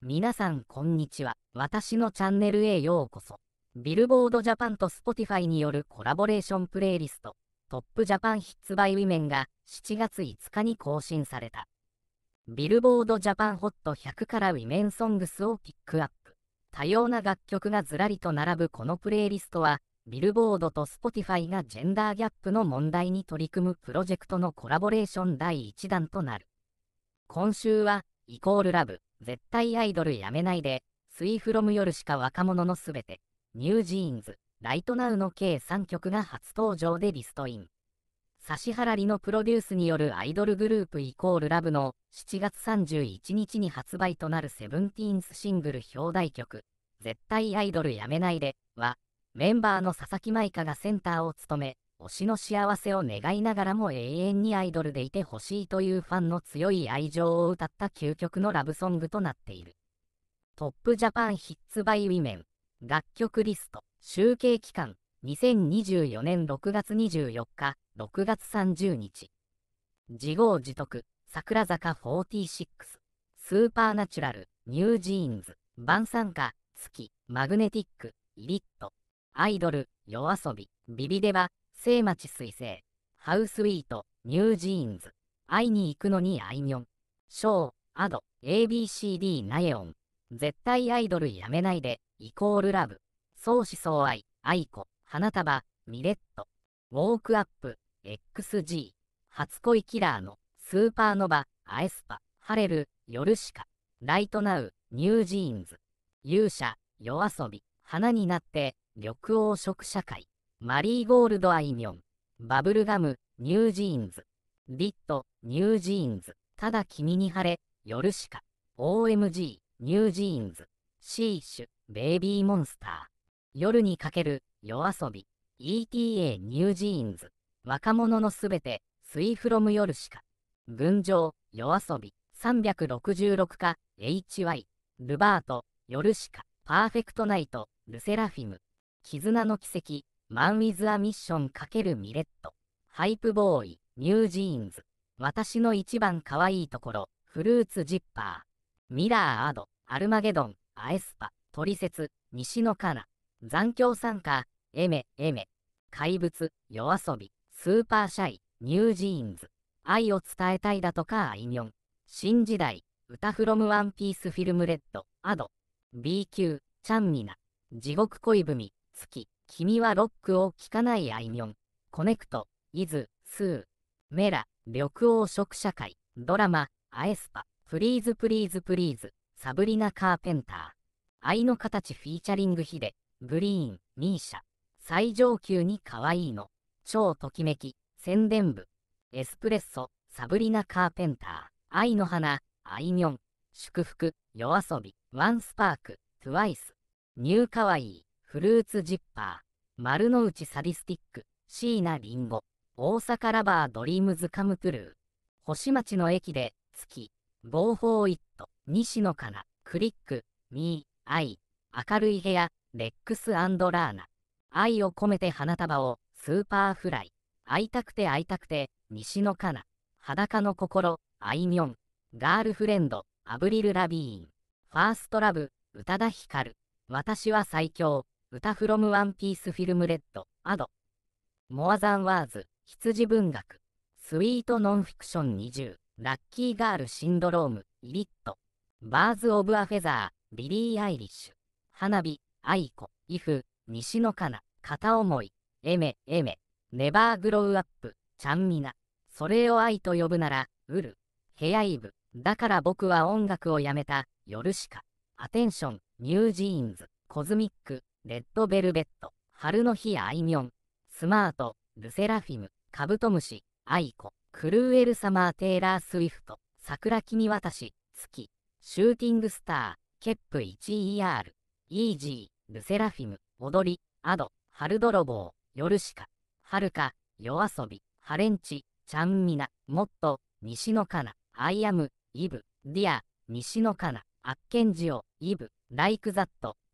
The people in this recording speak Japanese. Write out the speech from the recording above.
皆さんこんにちは。私のチャンネルへようこそ。ビルボードジャパンと Spotify によるコラボレーションプレイリスト、トップジャパンヒッツバイウィメンが7月5日に更新された。ビルボードジャパンホット100からウィメンソングスをピックアップ。多様な楽曲がずらりと並ぶこのプレイリストは、ビルボードと Spotify がジェンダーギャップの問題に取り組むプロジェクトのコラボレーション第1弾となる。今週は、イコールラブ。絶対アイドルやめないで、スイフロム夜しか若者のすべて、ニュージーンズ、ライトナウの計3曲が初登場でリストイン。指原里のプロデュースによるアイドルグループイコールラブの7月31日に発売となるセブンティーンスシングル表題曲、絶対アイドルやめないでは、メンバーの佐々木舞香がセンターを務め、推しの幸せを願いながらも永遠にアイドルでいてほしいというファンの強い愛情を歌った究極のラブソングとなっている。トップジャパンヒッツバイウィメン楽曲リスト集計期間2024年6月24日6月30日自業自得桜坂46スーパーナチュラルニュージーンズ晩餐歌月マグネティックイリットアイドル夜遊びビビデバ聖町水星、ハウスウィート、ニュージーンズ、会いに行くのにあいみょん、ショー、アド、ABCD ナエオン、絶対アイドルやめないで、イコールラブ、相思相愛、愛子、花束、ミレット、ウォークアップ、XG、初恋キラーの、スーパーノバ、アエスパ、ハレル、ヨルシカ、ライトナウ、ニュージーンズ、勇者、夜遊び、花になって、緑黄色社会。マリーゴールドアイミョン、バブルガム、ニュージーンズ、リット、ニュージーンズ、ただ君に晴れ、夜しか、OMG、ニュージーンズ、シーシュ、ベイビーモンスター、夜にかける、夜遊び、ETA ニュージーンズ、若者のすべて、スイフロム夜しか、群青、夜遊び、366か、HY、ルバート、夜しか、パーフェクトナイト、ルセラフィム、絆の奇跡、マン・ウィズ・ア・ミッション×ミレット、ハイプボーイ、ニュージーンズ、私の一番可愛いところ、フルーツジッパー、ミラー・アド、アルマゲドン、アエスパ、トリセツ、西野カナ、残響参加、エメ、エメ、怪物、夜遊び、スーパーシャイ、ニュージーンズ、愛を伝えたいだとかアイミョン、新時代、歌フロムワンピースフィルムレッド、アド、B 級、チャンミナ、地獄恋文、月、君はロックを聴かないあいみょん、コネクト、イズ、スー、メラ、緑黄色社会、ドラマ、アエスパ、プリーズプリーズプリーズ、サブリナ・カーペンター、愛の形フィーチャリングヒデ、グリーン、ミーシャ、最上級に可愛いの、超ときめき、宣伝部、エスプレッソ、サブリナ・カーペンター、愛の花、あいみょん、祝福、夜遊び、ワンスパーク、トゥワイス、ニューカワイイ。フルーツジッパー、丸の内サディスティック、椎名林檎、大阪ラバードリームズカムプルー、星町の駅で、月、ーフォーイット、西野かな、クリック、ミー、アイ、明るい部屋、レックスラーナ、愛を込めて花束を、スーパーフライ、会いたくて会いたくて、西野かな、裸の心、あいみょん、ガールフレンド、アブリル・ラビーン、ファーストラブ、宇多田ヒカル、私は最強、歌フロムワンピースフィルムレッド、アドモアザンワーズ、羊文学スイートノンフィクション20ラッキーガールシンドロームイリットバーズ・オブ・ア・フェザービリー・アイリッシュ花火アイコイフ西野カナ片思いエメエメネバーグロウアップチャンミナ。それを愛と呼ぶならウルヘアイブだから僕は音楽をやめたヨルシカアテンションニュージーンズコズミックレッドベルベット、春の日あいみょん、スマート、ルセラフィム、カブトムシ、アイコ、クルーエルサマー・テイラー・スウィフト、桜君し、月、シューティングスター、ケップ 1ER、イージー、ルセラフィム、踊り、アド、春泥棒、夜しか、はるか、夜遊び、ハレンチ、ちゃんみな、もっと、西野かな、アイアム、イブ、ディア、西野かな、アッケンジオ、イブ、ライクザット、